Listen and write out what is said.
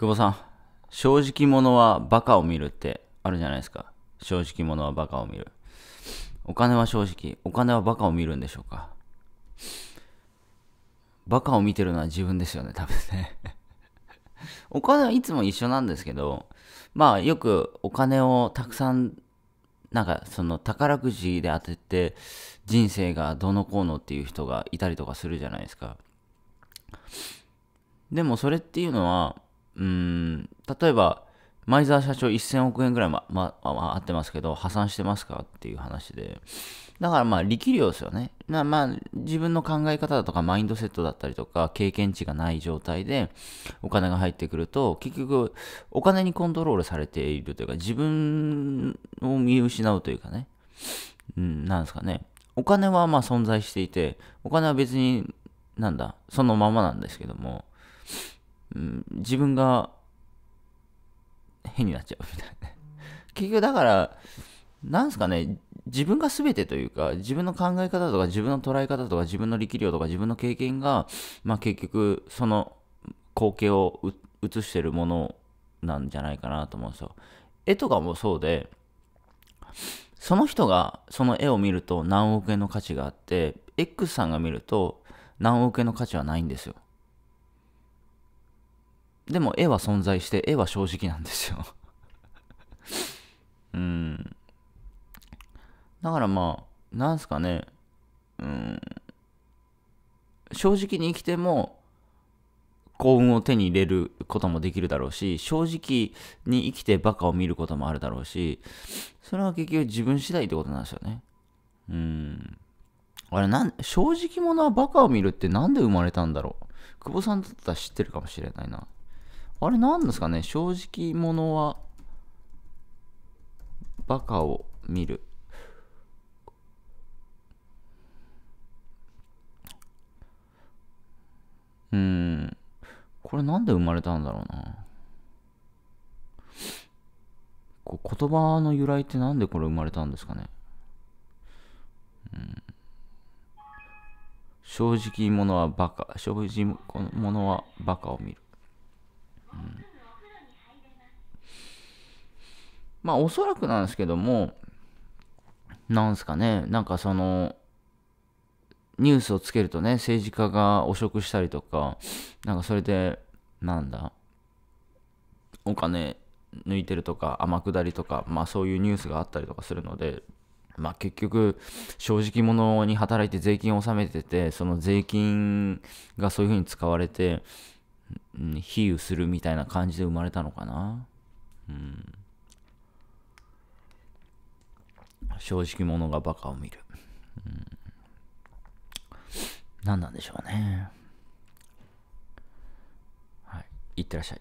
久保さん、正直者はバカを見るってあるじゃないですか。正直者はバカを見る。お金は正直、お金はバカを見るんでしょうか。バカを見てるのは自分ですよね、多分ね。お金はいつも一緒なんですけど、まあよくお金をたくさん、なんかその宝くじで当てて人生がどのこうのっていう人がいたりとかするじゃないですか。でもそれっていうのは、うん、例えば、前澤社長1000億円ぐらいま、ま、まあ、合ってますけど、破産してますかっていう話で、だからまあ力量ですよね。まあ、まあ自分の考え方だとかマインドセットだったりとか経験値がない状態でお金が入ってくると結局お金にコントロールされているというか自分を見失うというかね、うん、なんですかね。お金はまあ存在していてお金は別になんだそのままなんですけどもうん、自分が変になっちゃうみたいな。結局だから、なんすかね、自分が全てというか、自分の考え方とか、自分の捉え方とか、自分の力量とか、自分の経験が、まあ結局、その光景を映してるものなんじゃないかなと思うんですよ。絵とかもそうで、その人がその絵を見ると何億円の価値があって、X さんが見ると何億円の価値はないんですよ。でも絵は存在して、絵は正直なんですよ うん。だからまあ、なんすかね、うん、正直に生きても幸運を手に入れることもできるだろうし、正直に生きてバカを見ることもあるだろうし、それは結局自分次第ってことなんですよね。うん。あれなん、正直者はバカを見るって何で生まれたんだろう。久保さんだったら知ってるかもしれないな。あれなんですかね正直者はバカを見る。うん。これなんで生まれたんだろうな。こう言葉の由来ってなんでこれ生まれたんですかね。うん、正直者はバカ。正直者はバカを見る。うん、まあおそらくなんですけどもなんすかねなんかそのニュースをつけるとね政治家が汚職したりとかなんかそれでなんだお金抜いてるとか天下りとかまあそういうニュースがあったりとかするのでまあ結局正直者に働いて税金を納めててその税金がそういうふうに使われてうん、比喩するみたいな感じで生まれたのかな。うん。正直者がバカを見る。うん。何なんでしょうね。はい。いってらっしゃい。